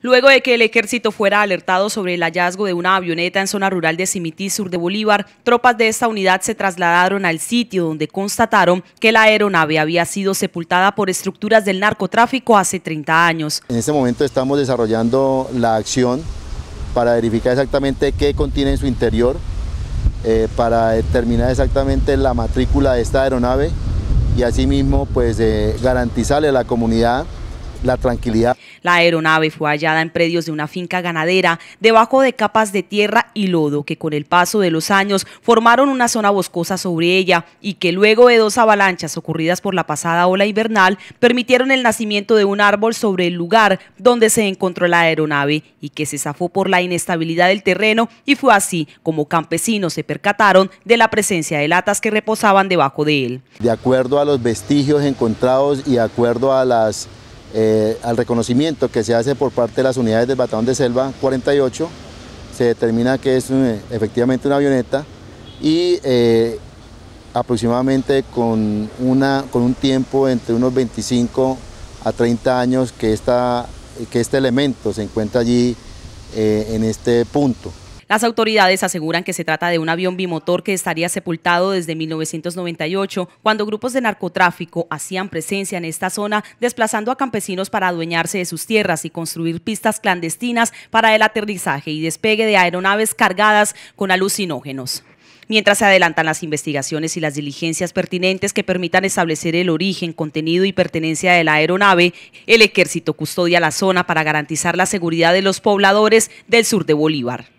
Luego de que el ejército fuera alertado sobre el hallazgo de una avioneta en zona rural de Cimití, sur de Bolívar, tropas de esta unidad se trasladaron al sitio donde constataron que la aeronave había sido sepultada por estructuras del narcotráfico hace 30 años. En este momento estamos desarrollando la acción para verificar exactamente qué contiene en su interior, eh, para determinar exactamente la matrícula de esta aeronave y asimismo pues garantizarle a la comunidad la tranquilidad. La aeronave fue hallada en predios de una finca ganadera, debajo de capas de tierra y lodo, que con el paso de los años formaron una zona boscosa sobre ella y que luego de dos avalanchas ocurridas por la pasada ola invernal permitieron el nacimiento de un árbol sobre el lugar donde se encontró la aeronave y que se zafó por la inestabilidad del terreno y fue así como campesinos se percataron de la presencia de latas que reposaban debajo de él. De acuerdo a los vestigios encontrados y de acuerdo a las eh, al reconocimiento que se hace por parte de las unidades del Batallón de Selva 48, se determina que es efectivamente una avioneta y eh, aproximadamente con, con un tiempo entre unos 25 a 30 años que, que este elemento se encuentra allí eh, en este punto. Las autoridades aseguran que se trata de un avión bimotor que estaría sepultado desde 1998, cuando grupos de narcotráfico hacían presencia en esta zona, desplazando a campesinos para adueñarse de sus tierras y construir pistas clandestinas para el aterrizaje y despegue de aeronaves cargadas con alucinógenos mientras se adelantan las investigaciones y las diligencias pertinentes que permitan establecer el origen, contenido y pertenencia de la aeronave, el ejército custodia la zona para garantizar la seguridad de los pobladores del sur de Bolívar.